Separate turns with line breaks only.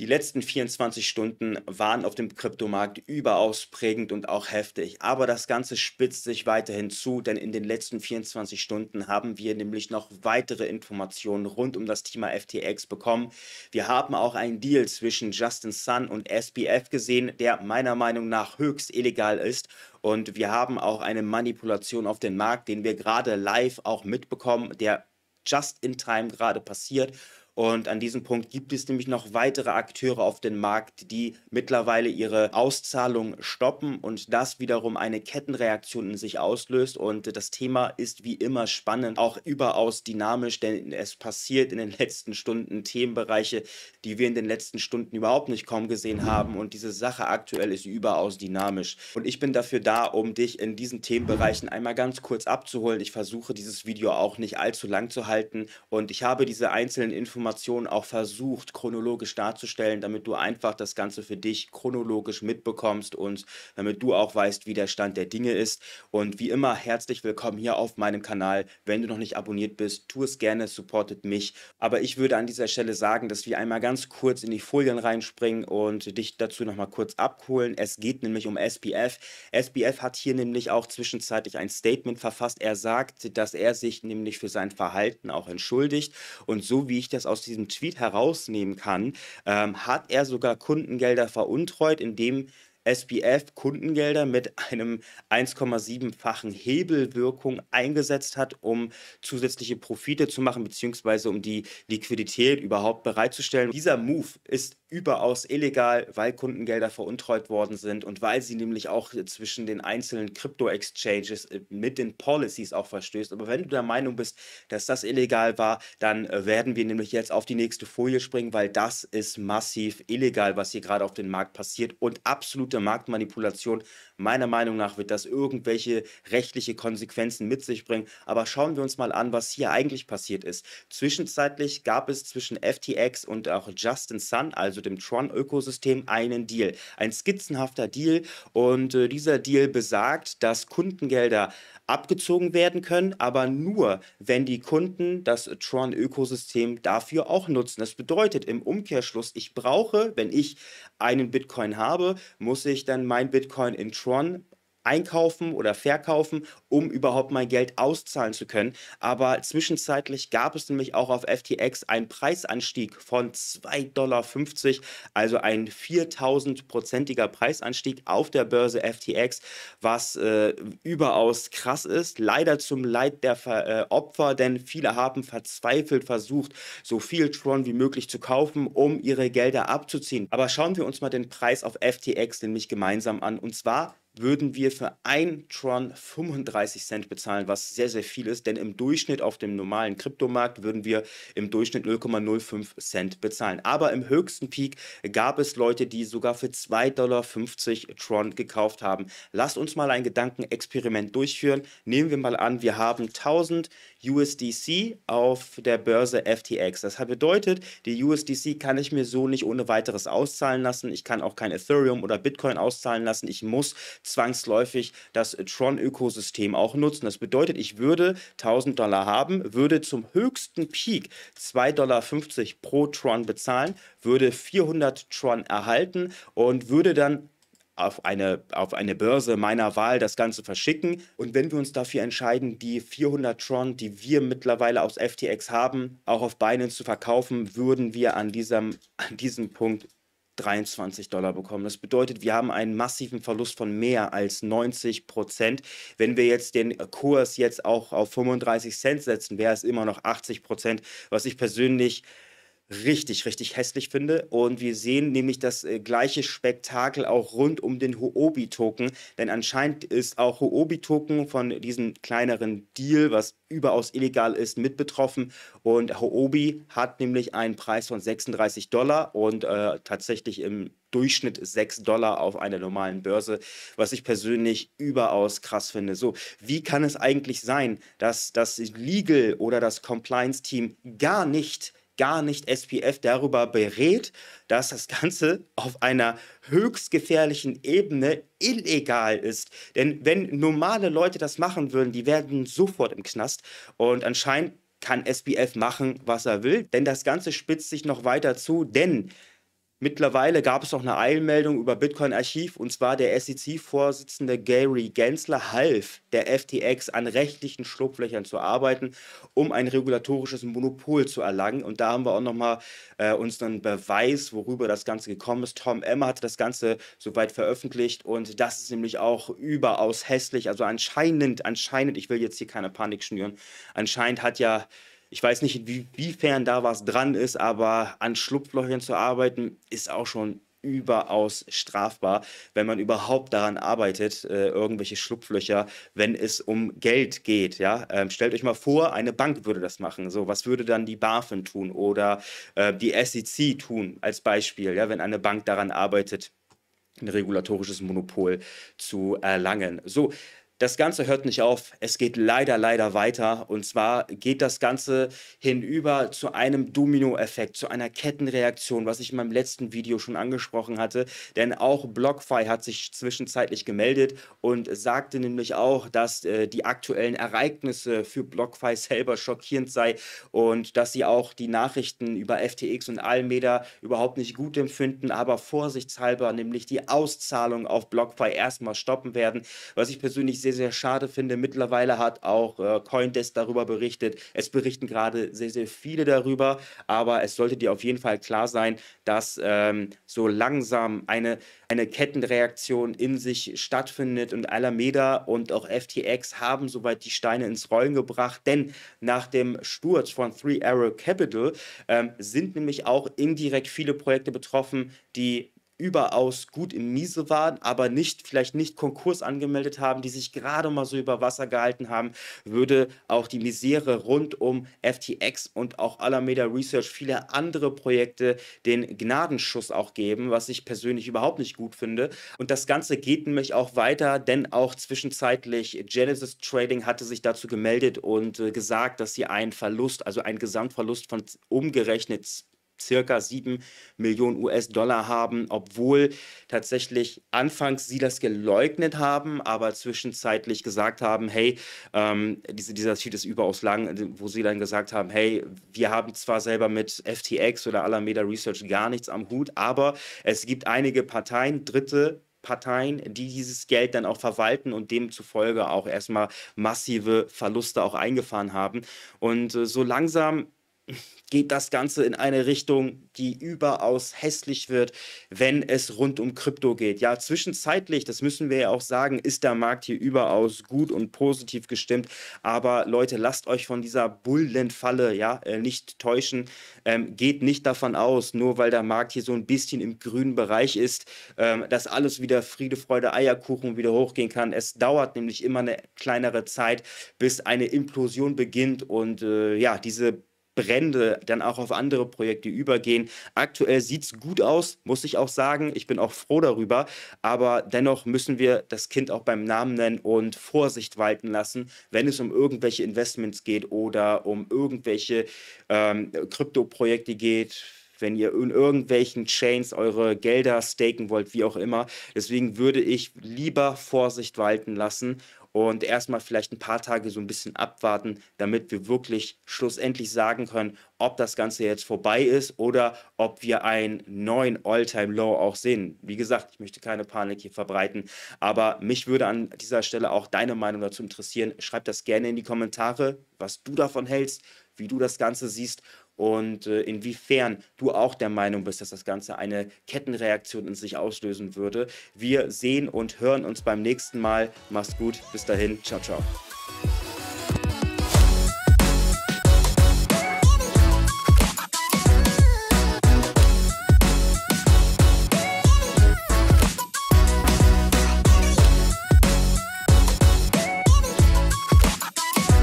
Die letzten 24 Stunden waren auf dem Kryptomarkt überaus prägend und auch heftig. Aber das Ganze spitzt sich weiterhin zu, denn in den letzten 24 Stunden haben wir nämlich noch weitere Informationen rund um das Thema FTX bekommen. Wir haben auch einen Deal zwischen Justin Sun und SBF gesehen, der meiner Meinung nach höchst illegal ist und wir haben auch eine Manipulation auf den Markt, den wir gerade live auch mitbekommen, der just in time gerade passiert. Und an diesem Punkt gibt es nämlich noch weitere Akteure auf dem Markt, die mittlerweile ihre Auszahlung stoppen und das wiederum eine Kettenreaktion in sich auslöst. Und das Thema ist wie immer spannend, auch überaus dynamisch, denn es passiert in den letzten Stunden Themenbereiche, die wir in den letzten Stunden überhaupt nicht kaum gesehen haben. Und diese Sache aktuell ist überaus dynamisch. Und ich bin dafür da, um dich in diesen Themenbereichen einmal ganz kurz abzuholen. Ich versuche dieses Video auch nicht allzu lang zu halten und ich habe diese einzelnen Informationen Informationen auch versucht, chronologisch darzustellen, damit du einfach das Ganze für dich chronologisch mitbekommst und damit du auch weißt, wie der Stand der Dinge ist. Und wie immer herzlich willkommen hier auf meinem Kanal. Wenn du noch nicht abonniert bist, tu es gerne, supportet mich. Aber ich würde an dieser Stelle sagen, dass wir einmal ganz kurz in die Folien reinspringen und dich dazu nochmal kurz abholen. Es geht nämlich um SPF. SPF hat hier nämlich auch zwischenzeitlich ein Statement verfasst. Er sagt, dass er sich nämlich für sein Verhalten auch entschuldigt. Und so wie ich das aus aus diesem Tweet herausnehmen kann, ähm, hat er sogar Kundengelder veruntreut, indem SBF Kundengelder mit einem 1,7-fachen Hebelwirkung eingesetzt hat, um zusätzliche Profite zu machen, beziehungsweise um die Liquidität überhaupt bereitzustellen. Dieser Move ist überaus illegal, weil Kundengelder veruntreut worden sind und weil sie nämlich auch zwischen den einzelnen Crypto-Exchanges äh, mit den Policies auch verstößt. Aber wenn du der Meinung bist, dass das illegal war, dann äh, werden wir nämlich jetzt auf die nächste Folie springen, weil das ist massiv illegal, was hier gerade auf dem Markt passiert und absolute Marktmanipulation. Meiner Meinung nach wird das irgendwelche rechtliche Konsequenzen mit sich bringen. Aber schauen wir uns mal an, was hier eigentlich passiert ist. Zwischenzeitlich gab es zwischen FTX und auch Justin Sun, also mit dem Tron-Ökosystem einen Deal. Ein skizzenhafter Deal. Und äh, dieser Deal besagt, dass Kundengelder abgezogen werden können, aber nur, wenn die Kunden das Tron-Ökosystem dafür auch nutzen. Das bedeutet im Umkehrschluss, ich brauche, wenn ich einen Bitcoin habe, muss ich dann mein Bitcoin in Tron einkaufen oder verkaufen, um überhaupt mein Geld auszahlen zu können. Aber zwischenzeitlich gab es nämlich auch auf FTX einen Preisanstieg von 2,50 Dollar, also ein 4000-prozentiger Preisanstieg auf der Börse FTX, was äh, überaus krass ist. Leider zum Leid der Ver äh, Opfer, denn viele haben verzweifelt versucht, so viel Tron wie möglich zu kaufen, um ihre Gelder abzuziehen. Aber schauen wir uns mal den Preis auf FTX nämlich gemeinsam an. Und zwar würden wir für ein Tron 35 Cent bezahlen, was sehr, sehr viel ist, denn im Durchschnitt auf dem normalen Kryptomarkt würden wir im Durchschnitt 0,05 Cent bezahlen. Aber im höchsten Peak gab es Leute, die sogar für 2,50 Dollar Tron gekauft haben. Lasst uns mal ein Gedankenexperiment durchführen. Nehmen wir mal an, wir haben 1000 USDC auf der Börse FTX. Das bedeutet, die USDC kann ich mir so nicht ohne weiteres auszahlen lassen. Ich kann auch kein Ethereum oder Bitcoin auszahlen lassen. Ich muss zwangsläufig das Tron-Ökosystem auch nutzen. Das bedeutet, ich würde 1000 Dollar haben, würde zum höchsten Peak 2,50 Dollar pro Tron bezahlen, würde 400 Tron erhalten und würde dann auf eine, auf eine Börse meiner Wahl das Ganze verschicken. Und wenn wir uns dafür entscheiden, die 400 Tron, die wir mittlerweile aus FTX haben, auch auf Binance zu verkaufen, würden wir an diesem, an diesem Punkt 23 Dollar bekommen. Das bedeutet, wir haben einen massiven Verlust von mehr als 90 Prozent. Wenn wir jetzt den Kurs jetzt auch auf 35 Cent setzen, wäre es immer noch 80 Prozent, was ich persönlich richtig, richtig hässlich finde. Und wir sehen nämlich das äh, gleiche Spektakel auch rund um den Huobi-Token. Denn anscheinend ist auch Huobi-Token von diesem kleineren Deal, was überaus illegal ist, mit betroffen. Und Huobi hat nämlich einen Preis von 36 Dollar und äh, tatsächlich im Durchschnitt 6 Dollar auf einer normalen Börse, was ich persönlich überaus krass finde. So, wie kann es eigentlich sein, dass das Legal oder das Compliance-Team gar nicht gar nicht SPF darüber berät, dass das Ganze auf einer höchst gefährlichen Ebene illegal ist. Denn wenn normale Leute das machen würden, die werden sofort im Knast. Und anscheinend kann SPF machen, was er will. Denn das Ganze spitzt sich noch weiter zu, denn Mittlerweile gab es auch eine Eilmeldung über Bitcoin Archiv und zwar der SEC-Vorsitzende Gary Gensler half der FTX an rechtlichen Schlupflöchern zu arbeiten, um ein regulatorisches Monopol zu erlangen. Und da haben wir auch nochmal äh, uns einen Beweis, worüber das Ganze gekommen ist. Tom Emmer hat das Ganze soweit veröffentlicht und das ist nämlich auch überaus hässlich. Also anscheinend, anscheinend, ich will jetzt hier keine Panik schnüren, anscheinend hat ja ich weiß nicht, inwiefern da was dran ist, aber an Schlupflöchern zu arbeiten, ist auch schon überaus strafbar, wenn man überhaupt daran arbeitet, äh, irgendwelche Schlupflöcher, wenn es um Geld geht. Ja? Ähm, stellt euch mal vor, eine Bank würde das machen. So, was würde dann die BaFin tun oder äh, die SEC tun als Beispiel, ja, wenn eine Bank daran arbeitet, ein regulatorisches Monopol zu erlangen. So, das Ganze hört nicht auf. Es geht leider, leider weiter. Und zwar geht das Ganze hinüber zu einem Dominoeffekt, zu einer Kettenreaktion, was ich in meinem letzten Video schon angesprochen hatte. Denn auch BlockFi hat sich zwischenzeitlich gemeldet und sagte nämlich auch, dass äh, die aktuellen Ereignisse für BlockFi selber schockierend sei und dass sie auch die Nachrichten über FTX und Alameda überhaupt nicht gut empfinden, aber vorsichtshalber nämlich die Auszahlung auf BlockFi erstmal stoppen werden, was ich persönlich sehr, sehr schade finde. Mittlerweile hat auch äh, Coindesk darüber berichtet. Es berichten gerade sehr, sehr viele darüber. Aber es sollte dir auf jeden Fall klar sein, dass ähm, so langsam eine, eine Kettenreaktion in sich stattfindet. Und Alameda und auch FTX haben soweit die Steine ins Rollen gebracht. Denn nach dem Sturz von Three Arrow Capital ähm, sind nämlich auch indirekt viele Projekte betroffen, die überaus gut in Miese waren, aber nicht, vielleicht nicht Konkurs angemeldet haben, die sich gerade mal so über Wasser gehalten haben, würde auch die Misere rund um FTX und auch Alameda Research viele andere Projekte den Gnadenschuss auch geben, was ich persönlich überhaupt nicht gut finde. Und das Ganze geht nämlich auch weiter, denn auch zwischenzeitlich Genesis Trading hatte sich dazu gemeldet und äh, gesagt, dass sie einen Verlust, also einen Gesamtverlust von umgerechnet circa 7 Millionen US-Dollar haben, obwohl tatsächlich anfangs sie das geleugnet haben, aber zwischenzeitlich gesagt haben, hey, ähm, diese, dieser Tweet ist überaus lang, wo sie dann gesagt haben, hey, wir haben zwar selber mit FTX oder Alameda Research gar nichts am Hut, aber es gibt einige Parteien, Dritte, Parteien, die dieses Geld dann auch verwalten und demzufolge auch erstmal massive Verluste auch eingefahren haben. Und äh, so langsam geht das Ganze in eine Richtung, die überaus hässlich wird, wenn es rund um Krypto geht. Ja, zwischenzeitlich, das müssen wir ja auch sagen, ist der Markt hier überaus gut und positiv gestimmt. Aber Leute, lasst euch von dieser Bullenfalle ja äh, nicht täuschen. Ähm, geht nicht davon aus, nur weil der Markt hier so ein bisschen im grünen Bereich ist, ähm, dass alles wieder Friede, Freude, Eierkuchen wieder hochgehen kann. Es dauert nämlich immer eine kleinere Zeit, bis eine Implosion beginnt und äh, ja, diese Brände dann auch auf andere Projekte übergehen. Aktuell sieht es gut aus, muss ich auch sagen. Ich bin auch froh darüber. Aber dennoch müssen wir das Kind auch beim Namen nennen und Vorsicht walten lassen, wenn es um irgendwelche Investments geht oder um irgendwelche ähm, Krypto-Projekte geht wenn ihr in irgendwelchen Chains eure Gelder staken wollt, wie auch immer. Deswegen würde ich lieber Vorsicht walten lassen und erstmal vielleicht ein paar Tage so ein bisschen abwarten, damit wir wirklich schlussendlich sagen können, ob das Ganze jetzt vorbei ist oder ob wir einen neuen All-Time-Low auch sehen. Wie gesagt, ich möchte keine Panik hier verbreiten, aber mich würde an dieser Stelle auch deine Meinung dazu interessieren. Schreib das gerne in die Kommentare, was du davon hältst, wie du das Ganze siehst und äh, inwiefern du auch der Meinung bist, dass das Ganze eine Kettenreaktion in sich auslösen würde. Wir sehen und hören uns beim nächsten Mal. Mach's gut, bis dahin, ciao, ciao.